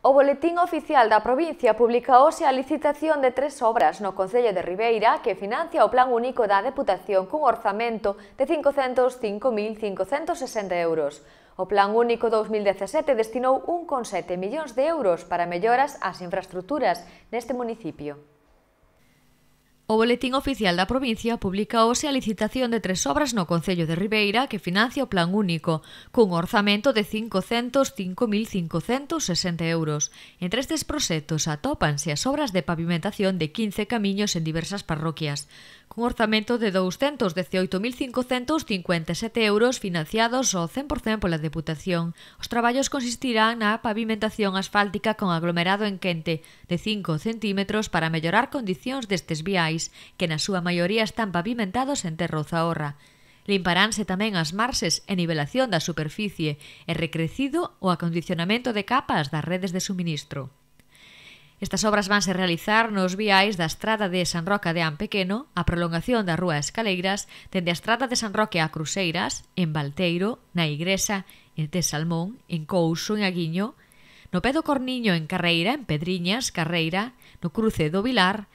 O Boletín Oficial da Provincia publica hoxe a licitación de tres obras no Concello de Ribeira que financia o Plan Único da Deputación cun orzamento de 505.560 euros. O Plan Único 2017 destinou 1,7 millóns de euros para melloras ás infraestructuras neste municipio. O Boletín Oficial da Provincia publica hoxe a licitación de tres obras no Concello de Ribeira que financia o Plan Único, cun orzamento de 505.560 euros. Entre estes proxectos atópanse as obras de pavimentación de 15 camiños en diversas parroquias, cun orzamento de 218.557 euros financiados ao 100% pola Deputación. Os traballos consistirán na pavimentación asfáltica con aglomerado en quente de 5 centímetros para mellorar condicións destes viais rurais, que na súa maioría están pavimentados en terra ou zahorra. Limparánse tamén as marxes e nivelación da superficie e recrecido o acondicionamento de capas das redes de suministro. Estas obras vanse realizar nos viais da estrada de San Roque de Ampequeno, a prolongación da Rúa Escaleiras, dende a estrada de San Roque a Cruseiras, en Balteiro, na Igresa, en Te Salmón, en Couso, en Aguiño, no Pedo Corniño en Carreira, en Pedriñas, Carreira, no cruce do Vilar,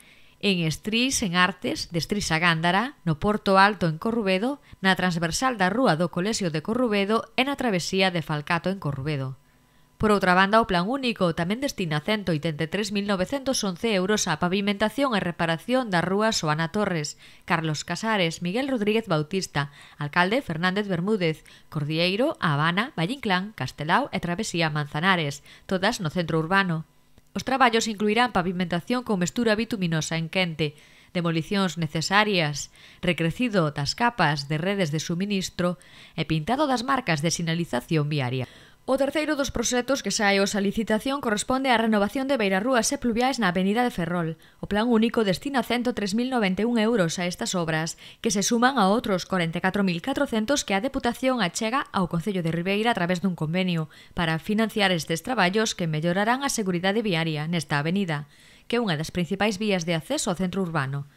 en Estris, en Artes, de Estris a Gándara, no Porto Alto, en Corrubedo, na transversal da Rúa do Colexio de Corrubedo e na travesía de Falcato, en Corrubedo. Por outra banda, o Plan Único tamén destina 183.911 euros á pavimentación e reparación da rúa Soana Torres, Carlos Casares, Miguel Rodríguez Bautista, Alcalde Fernández Bermúdez, Cordieiro, Habana, Vallinclán, Castelao e Travesía Manzanares, todas no centro urbano. Os traballos incluirán pavimentación con mestura bituminosa en quente, demolicións necesarias, recrecido das capas de redes de suministro e pintado das marcas de sinalización viaria. O terceiro dos proxectos que sae hoxe licitación corresponde á renovación de beirarrúas e pluviais na Avenida de Ferrol. O plan único destina 103.091 euros a estas obras, que se suman a outros 44.400 que a Deputación achega ao Concello de Ribeira a través dun convenio para financiar estes traballos que mellorarán a seguridade viaria nesta avenida, que é unha das principais vías de acceso ao centro urbano.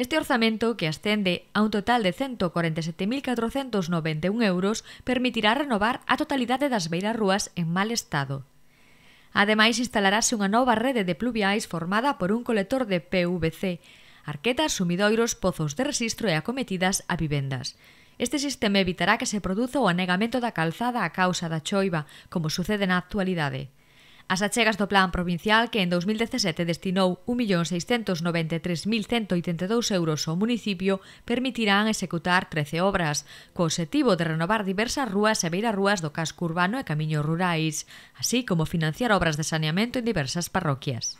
Este orzamento, que ascende a un total de 147.491 euros, permitirá renovar a totalidade das beiras rúas en mal estado. Ademais, instalarase unha nova rede de pluviais formada por un colector de PVC, arquetas, sumidoiros, pozos de resistro e acometidas a vivendas. Este sistema evitará que se produza o anegamento da calzada a causa da choiva, como sucede na actualidade. As achegas do Plan Provincial, que en 2017 destinou 1.693.182 euros ao municipio, permitirán executar 13 obras, co objetivo de renovar diversas rúas e rúas do casco urbano e camiños rurais, así como financiar obras de saneamento en diversas parroquias.